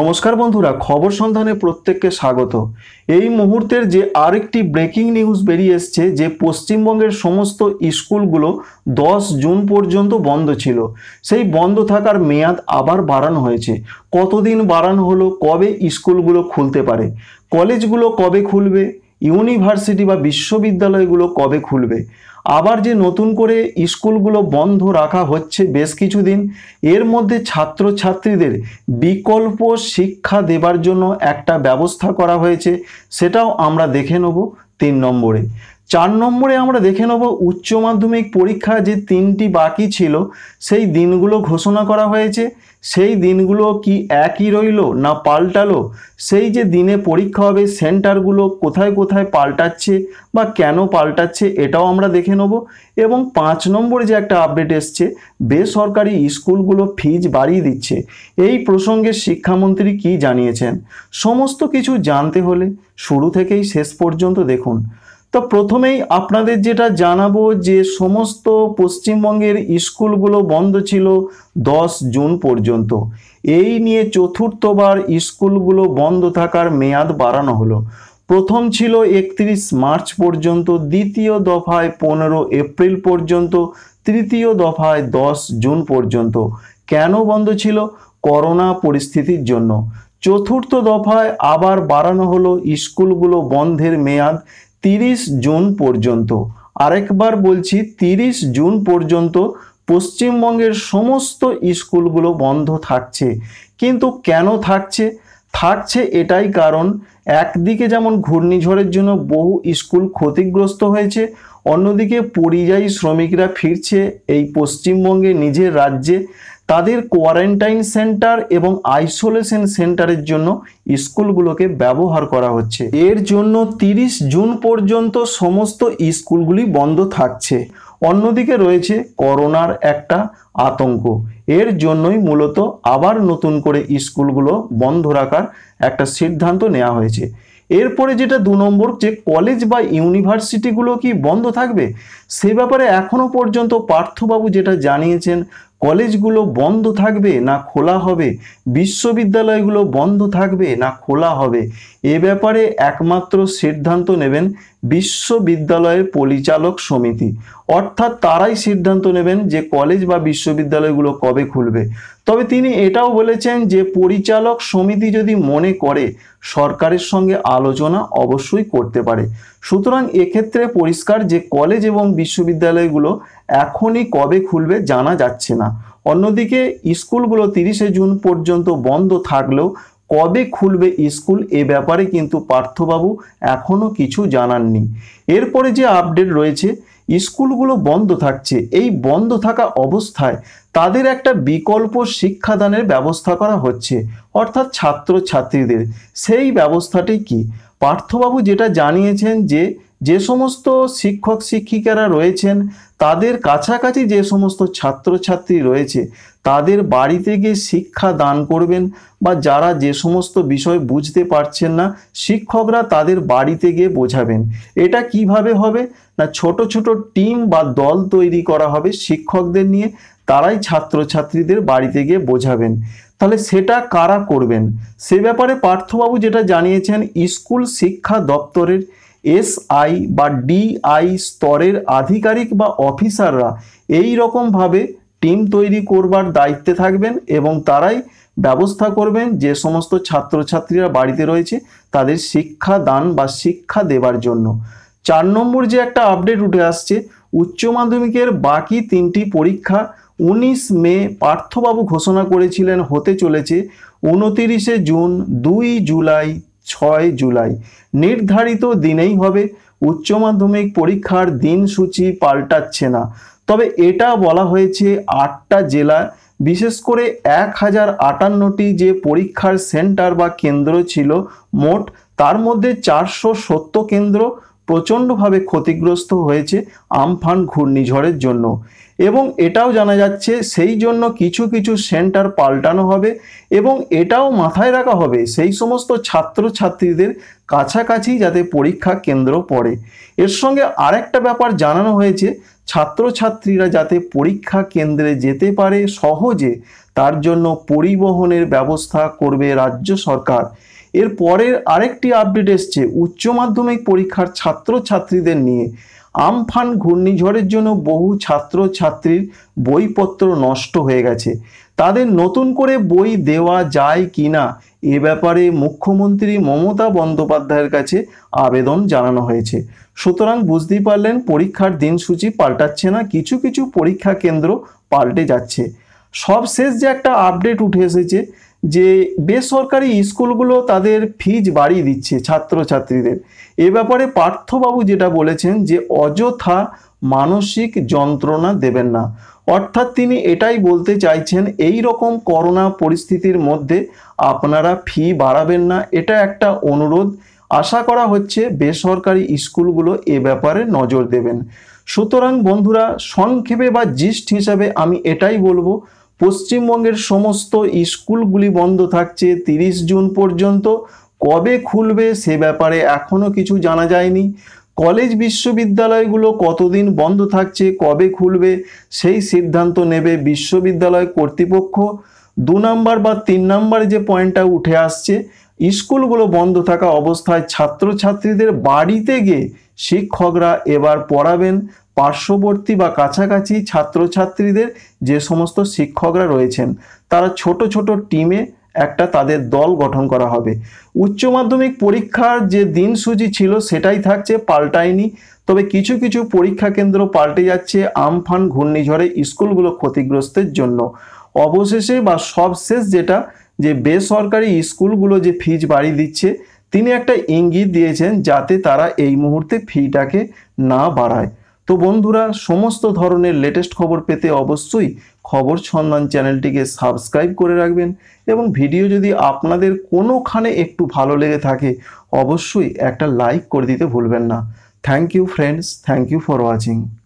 নমস্কার বন্ধুরা খবর সন্ধানে প্রত্যেককে স্বাগত এই মুহূর্তের যে আরেকটি ব্রেকিং নিউজ বেরিয়ে এসছে যে পশ্চিমবঙ্গের সমস্ত স্কুলগুলো দশ জুন পর্যন্ত বন্ধ ছিল সেই বন্ধ থাকার মেয়াদ আবার বাড়ানো হয়েছে কতদিন বাড়ানো হলো কবে স্কুলগুলো খুলতে পারে কলেজগুলো কবে খুলবে ইউনিভার্সিটি বা বিশ্ববিদ্যালয়গুলো কবে খুলবে আবার যে নতুন করে স্কুলগুলো বন্ধ রাখা হচ্ছে বেশ কিছুদিন এর মধ্যে ছাত্রছাত্রীদের বিকল্প শিক্ষা দেবার জন্য একটা ব্যবস্থা করা হয়েছে সেটাও আমরা দেখে নেব তিন নম্বরে চার নম্বরে আমরা দেখে নেব উচ্চ মাধ্যমিক পরীক্ষা যে তিনটি বাকি ছিল সেই দিনগুলো ঘোষণা করা হয়েছে সেই দিনগুলো কি একই রইল না পাল্টালো সেই যে দিনে পরীক্ষা হবে সেন্টারগুলো কোথায় কোথায় পাল্টাচ্ছে বা কেন পাল্টাচ্ছে এটাও আমরা দেখে নেব এবং পাঁচ নম্বরে যে একটা আপডেট এসছে বেসরকারি স্কুলগুলো ফিজ বাড়িয়ে দিচ্ছে এই প্রসঙ্গে শিক্ষামন্ত্রী কি জানিয়েছেন সমস্ত কিছু জানতে হলে শুরু থেকেই শেষ পর্যন্ত দেখুন তো প্রথমেই আপনাদের যেটা জানাবো যে সমস্ত পশ্চিমবঙ্গের স্কুলগুলো বন্ধ ছিল দশ জুন পর্যন্ত এই নিয়ে চতুর্থবার স্কুলগুলো বন্ধ থাকার মেয়াদ বাড়ানো হলো প্রথম ছিল একত্রিশ মার্চ পর্যন্ত দ্বিতীয় দফায় পনেরো এপ্রিল পর্যন্ত তৃতীয় দফায় দশ জুন পর্যন্ত কেন বন্ধ ছিল করোনা পরিস্থিতির জন্য চতুর্থ দফায় আবার বাড়ানো হলো স্কুলগুলো বন্ধের মেয়াদ তিরিশ জুন পর্যন্ত আরেকবার বলছি তিরিশ জুন পর্যন্ত পশ্চিমবঙ্গের সমস্ত স্কুলগুলো বন্ধ থাকছে কিন্তু কেন থাকছে থাকছে এটাই কারণ একদিকে যেমন ঘূর্ণিঝড়ের জন্য বহু স্কুল ক্ষতিগ্রস্ত হয়েছে অন্যদিকে পরিযায়ী শ্রমিকরা ফিরছে এই পশ্চিমবঙ্গে নিজের রাজ্যে তাদের কোয়ারেন্টাইন সেন্টার এবং আইসোলেশন সেন্টারের জন্য স্কুলগুলোকে ব্যবহার করা হচ্ছে এর জন্য তিরিশ জুন পর্যন্ত সমস্ত স্কুলগুলি বন্ধ থাকছে অন্যদিকে রয়েছে করোনার একটা আতঙ্ক এর জন্যই মূলত আবার নতুন করে স্কুলগুলো বন্ধ রাখার একটা সিদ্ধান্ত নেওয়া হয়েছে এরপরে যেটা দু নম্বর যে কলেজ বা ইউনিভার্সিটিগুলো কি বন্ধ থাকবে সে ব্যাপারে এখনও পর্যন্ত পার্থবাবু যেটা জানিয়েছেন কলেজগুলো বন্ধ থাকবে না খোলা হবে বিশ্ববিদ্যালয়গুলো বন্ধ থাকবে না খোলা হবে এ ব্যাপারে একমাত্র সিদ্ধান্ত নেবেন বিশ্ববিদ্যালয়ের পরিচালক সমিতি অর্থাৎ তারাই সিদ্ধান্ত নেবেন যে কলেজ বা বিশ্ববিদ্যালয়গুলো কবে খুলবে তবে তিনি এটাও বলেছেন যে পরিচালক সমিতি যদি মনে করে সরকারের সঙ্গে আলোচনা অবশ্যই করতে পারে সুতরাং এক্ষেত্রে পরিষ্কার যে কলেজ এবং বিশ্ববিদ্যালয়গুলো এখনই কবে খুলবে জানা যাচ্ছে না অন্যদিকে স্কুলগুলো তিরিশে জুন পর্যন্ত বন্ধ থাকলেও কবে খুলবে স্কুল এ ব্যাপারে কিন্তু পার্থবাবু এখনও কিছু জানাননি এরপরে যে আপডেট রয়েছে স্কুলগুলো বন্ধ থাকছে এই বন্ধ থাকা অবস্থায় তাদের একটা বিকল্প শিক্ষাদানের ব্যবস্থা করা হচ্ছে অর্থাৎ ছাত্র ছাত্রীদের সেই ব্যবস্থাটি কি পার্থবাবু যেটা জানিয়েছেন যে যে সমস্ত শিক্ষক শিক্ষিকারা রয়েছেন তাদের কাছাকাছি যে সমস্ত ছাত্রছাত্রী রয়েছে তাদের বাড়িতে গিয়ে শিক্ষা দান করবেন বা যারা যে সমস্ত বিষয় বুঝতে পারছেন না শিক্ষকরা তাদের বাড়িতে গিয়ে বোঝাবেন এটা কিভাবে হবে না ছোট ছোট টিম বা দল তৈরি করা হবে শিক্ষকদের নিয়ে তারাই ছাত্রছাত্রীদের বাড়িতে গিয়ে বোঝাবেন তাহলে সেটা কারা করবেন সে ব্যাপারে পার্থবাবু যেটা জানিয়েছেন স্কুল শিক্ষা দপ্তরের এস আই বা ডিআই স্তরের আধিকারিক বা অফিসাররা এই রকমভাবে টিম তৈরি করবার দায়িত্বে থাকবেন এবং তারাই ব্যবস্থা করবেন যে সমস্ত ছাত্রছাত্রীরা বাড়িতে রয়েছে তাদের শিক্ষা দান বা শিক্ষা দেবার জন্য চার নম্বর যে একটা আপডেট উঠে আসছে উচ্চ মাধ্যমিকের বাকি তিনটি পরীক্ষা উনিশ মে পার্থবাবু ঘোষণা করেছিলেন হতে চলেছে উনতিরিশে জুন দুই জুলাই ছয় জুলাই নির্ধারিত দিনেই হবে উচ্চ মাধ্যমিক পরীক্ষার দিনসূচি পাল্টাচ্ছে না তবে এটা বলা হয়েছে আটটা জেলা বিশেষ করে এক হাজার আটান্নটি যে পরীক্ষার সেন্টার বা কেন্দ্র ছিল মোট তার মধ্যে চারশো সত্য কেন্দ্র প্রচণ্ডভাবে ক্ষতিগ্রস্ত হয়েছে আমফান ঘূর্ণিঝড়ের জন্য এবং এটাও জানা যাচ্ছে সেই জন্য কিছু কিছু সেন্টার পাল্টানো হবে এবং এটাও মাথায় রাখা হবে সেই সমস্ত ছাত্রছাত্রীদের কাছাকাছি যাতে পরীক্ষা কেন্দ্র পড়ে এর সঙ্গে আরেকটা ব্যাপার জানানো হয়েছে ছাত্রছাত্রীরা যাতে পরীক্ষা কেন্দ্রে যেতে পারে সহজে তার জন্য পরিবহনের ব্যবস্থা করবে রাজ্য সরকার এর পরের আরেকটি আপডেট এসছে উচ্চ মাধ্যমিক পরীক্ষার ছাত্রছাত্রীদের নিয়ে আমফান ঘূর্ণিঝড়ের জন্য বহু ছাত্র ছাত্রীর বইপত্র নষ্ট হয়ে গেছে তাদের নতুন করে বই দেওয়া যায় কি না এ ব্যাপারে মুখ্যমন্ত্রী মমতা বন্দ্যোপাধ্যায়ের কাছে আবেদন জানানো হয়েছে সুতরাং বুঝতেই পারলেন পরীক্ষার দিনসূচি পাল্টাচ্ছে না কিছু কিছু পরীক্ষা কেন্দ্র পাল্টে যাচ্ছে সবশেষ যে একটা আপডেট উঠে এসেছে যে বেসরকারি স্কুলগুলো তাদের ফিজ বাড়িয়ে দিচ্ছে ছাত্রছাত্রীদের এ ব্যাপারে পার্থবাবু যেটা বলেছেন যে অযথা মানসিক যন্ত্রণা দেবেন না অর্থাৎ তিনি এটাই বলতে চাইছেন এই রকম করোনা পরিস্থিতির মধ্যে আপনারা ফি বাড়াবেন না এটা একটা অনুরোধ আশা করা হচ্ছে বেসরকারি স্কুলগুলো এ ব্যাপারে নজর দেবেন সুতরাং বন্ধুরা সংক্ষেপে বা জিস্ট হিসাবে আমি এটাই বলবো পশ্চিমবঙ্গের সমস্ত স্কুলগুলি বন্ধ থাকছে তিরিশ জুন পর্যন্ত কবে খুলবে সে ব্যাপারে এখনও কিছু জানা যায়নি কলেজ বিশ্ববিদ্যালয়গুলো কতদিন বন্ধ থাকছে কবে খুলবে সেই সিদ্ধান্ত নেবে বিশ্ববিদ্যালয় কর্তৃপক্ষ দু নম্বর বা তিন নম্বর যে পয়েন্টটা উঠে আসছে স্কুলগুলো বন্ধ থাকা অবস্থায় ছাত্রছাত্রীদের বাড়িতে গিয়ে শিক্ষকরা এবার পড়াবেন পার্শ্ববর্তী বা কাছাকাছি ছাত্রছাত্রীদের যে সমস্ত শিক্ষকরা রয়েছেন তারা ছোট ছোট টিমে একটা তাদের দল গঠন করা হবে উচ্চ মাধ্যমিক পরীক্ষার যে দিনসূচি ছিল সেটাই থাকছে পাল্টায়নি তবে কিছু কিছু পরীক্ষা কেন্দ্র পাল্টে যাচ্ছে আমফান ঘূর্ণিঝড়ে স্কুলগুলো ক্ষতিগ্রস্তের জন্য অবশেষে বা সবশেষ যেটা যে বেসরকারি স্কুলগুলো যে ফিজ বাড়ি দিচ্ছে তিনি একটা ইঙ্গিত দিয়েছেন যাতে তারা এই মুহূর্তে ফিটাকে না বাড়ায় তো বন্ধুরা সমস্ত ধরনের লেটেস্ট খবর পেতে অবশ্যই খবর সন্ধান চ্যানেলটিকে সাবস্ক্রাইব করে রাখবেন এবং ভিডিও যদি আপনাদের কোনোখানে একটু ভালো লেগে থাকে অবশ্যই একটা লাইক করে দিতে ভুলবেন না thank you friends thank you for watching